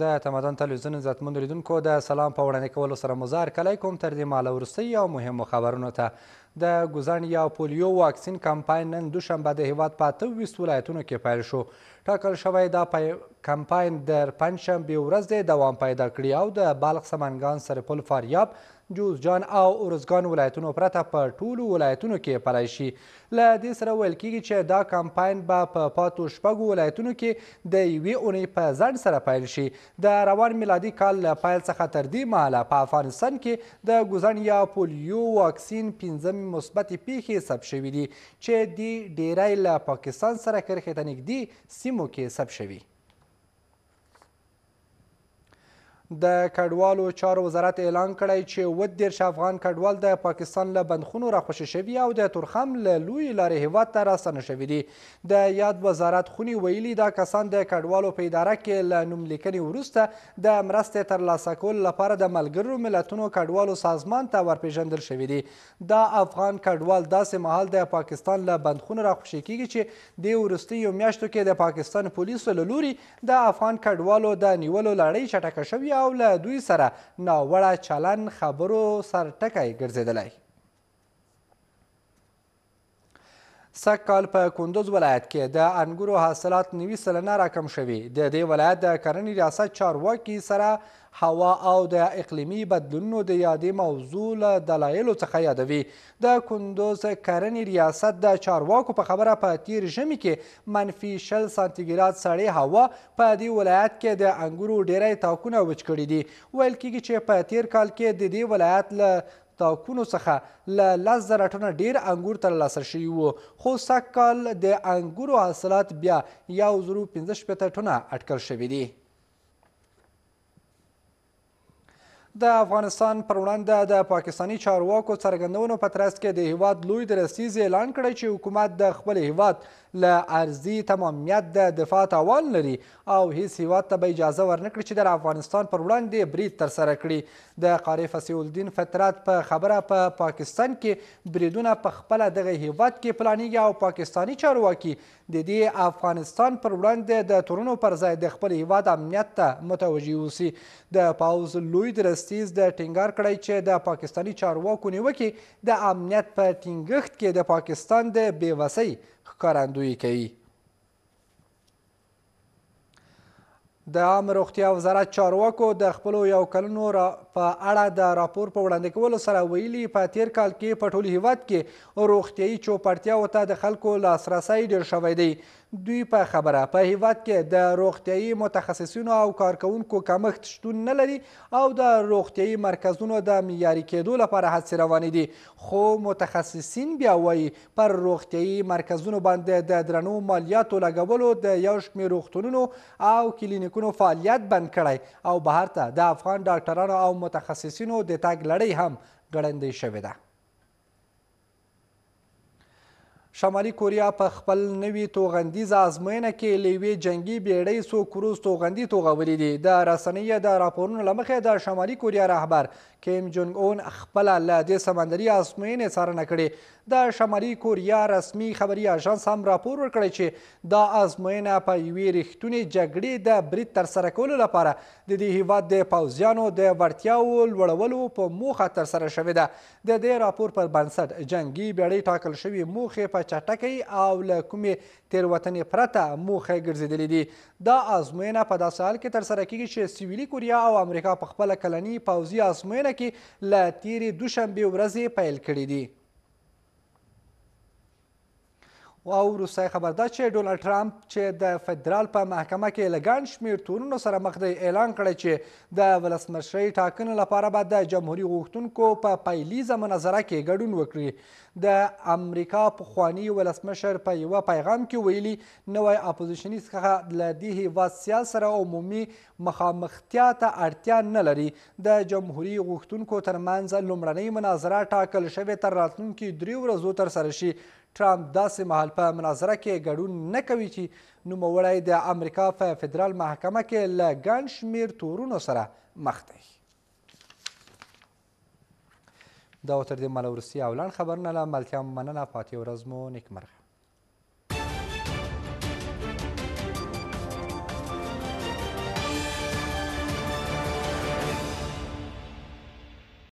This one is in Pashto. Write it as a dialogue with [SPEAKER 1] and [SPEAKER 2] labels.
[SPEAKER 1] د تمدن تلویزیون عزتمن لیدونکو د سلام په وړاندې کولو سره مزار کلی کوم تر دې ماله وروستۍ او مهمو خبرونو ته د ګوزڼ یا پولیو واکسین کمپاین نن دوشنبه د هیواد په اته ویشت ولایتونو کې پیل شو ټاکل شوی دا کمپاین در پنجشنبه ورځ د دوام پیدا کړي او د بلخ سمنګان سرپل فاریاب جوزجان او ارزګان ولایتونو پرته په ټولو ولایتونو کې پلی شي له دې سره ویل کیږي چې دا کمپاین به په پا پاتو شپږو ولایتونو کې د یوې اونۍ په ځنډ سره پیل شي د روان میلادي کال له پیل څخه تر دې مهاله په افغانستان کې د ګوزن یا پولیو واکسین پنځمې مثبتې پیښې ثبت شوي دي چې دی ډیری له پاکستان سره کرښې ته نږدې سیمو کې ثبت شوي د کډوالو چارو وزارت اعلان کړی چې و دیرش افغان کډوال د پاکستان له بندخونو راخوشي شوي او د تورخم له لویې لارې هیواد ته راستانه شوي دي د یاد وزارت خونې ویلي دا کسان د کډوالو په اداره کې له نوملیکنې وروسته د مرستې ترلاسه کولو لپاره د ملګرو ملتونو کډوالو سازمان ته ورپېژندل شوي دي دا افغان کډوال داسې مهال د پاکستان له بندخونو راخوشي کیږي چې د وروستیو میاشتو کې د پاکستان پولیسو له لوري د افغان کډوالو د نیولو لړۍ چټکه شوې او له دوی سره ناوړه چلند خبرو سرټکی ګرځېدلی سږ کال په کندوز ولایت کې د انګورو حاصلات نوي سلنه راکم شوي د دې ولایت د کرنې ریاست چارواکي سره هوا او د اقلیمي بدلونونو د یادې موضوع له دلایلو څخه یادوي د کندوز کرنې ریاست د چارواکو په خبره په تیر ژمي کې منفي شل سانتیګراد سړې هوا په دې ولایت کې د انګورو ډیری تاکونه وچ کړي دي ویل کیږي چې په تیر کال کې د دې ولایت له د کونو څخه له لس زره ټنه ډیر انګور تر لاسه شوي وو خو سږ کال د انګورو حاصلات بیا یو زرو پنځه شپېته ټنه اټکل شوي دي د افغانستان پر وړاندې د پاکستانی چارواکو څرګندونو په ترڅ کې د هیواد لوی درستیز اعلان کړی چې حکومت د خپل هیواد له ارضي تمامیت د دفاع توان لري او هیڅ هیواد ته به اجازه ورنکړي چې د افغانستان پر وړاندې برید ترسره کړي د قاری فصیح الدین فطرت په خبره په پا پاکستان کې بریدونه په خپله دغه هیواد کې پلانیږي او پاکستانی چارواکي د دې افغانستان پر وړاندې د تورونو پر ځای د خپل هیواد امنیت ته متوجه اوسي د پاوز لوی درست لستیز د ټینګار کړی چې د پاکستانی چارواکو نیوکې د امنیت په ټینګښت کې د پاکستان د بیوسۍ ښکارندویي کوي د عام روغتیا وزارت چارواکو د خپلو یو کلنو په اړه د راپور په وړاندې کولو سره ویلي په تیر کال کې په ټول هیواد کې روغتیایي چوپړتیاو ته د خلکو لاسرسی ډېر شوی دی دوی په خبره په هیواد کې د روغتیايي متخصصینو او کارکونکو کمښت شتون نه لري او د روغتیايي مرکزونو د معیاري کېدو لپاره هڅې روانې دي خو متخصصین بیا وایي پر روغتیايي مرکزونو باندې د درنو مالیاتو لګولو د یو شمېر روغتونونو او کلینیکونو فعالیت بند کړی او بهر ته د افغان ډاکټرانو او متخصصینو د تګ لړۍ هم ګړندۍ شوې ده شمالي کوریا په خپل نوي توغندیز ازموینه کې لیوي جنگي بیړۍ سو کروز توغندي توغولې دي د رسنۍ د راپورونو لمخې د شمالي کوریا رهبر کیم جونګ اون خپل له دې سمندري ازموینې څارنه کړې د شمالي کوریا رسمي خبري اژانس هم راپور ورکړی چې دا ازموینه په یوې رښتونې جګړې د برید ترسره کولو لپاره د دې هیواد د پوځیانو د وړتیاو لوړولو په موخه ترسره شوې ده د دې راپور پر بنسټ جنګي بیړۍ ټاکل شوې موخې په په چټکۍ او له کومې تیروتنې پرته موخې ګرځېدلې دي دا ازموینه په داسې حال کې ترسره کیږي چې سویلي کوریا او امریکا په خپله کلني پوځي ازموینه کې له تیرې دوشنبې ورځې پیل کړې دي او وروستی خبر دا چې ډونالډ ټرامپ چې د فدرال په محکمه کې له ګڼ شمېر تورونو سره مخ دی اعلان کړی چې د ولسمشرۍ ټاکنو لپاره به د جمهوري غوښتونکو په پیلیزه مناظره کې ګډون وکړي د امریکا پخواني ولسمشر په یوه پیغام کې ویلي نوی اپوزیشني څخه له دې هېواد سیال سره عمومي مخامختیا ته اړتیا نه لري د جمهوري غوښتونکو ترمنځ لومړنۍ مناظره ټاکل شوې تر راتلونکي درې ورځو ترسره شي ټرامپ داسې مهال په مناظره کې ګډون نه کوي چې نوموړی د امریکا په فدرال محکمه کې له ګڼ شمیر تورونو سره مخ دی دا تر دې مله وروستي او لنډ خبرونه له ملتیا مننه پاتې ورځ مو نیکمرغه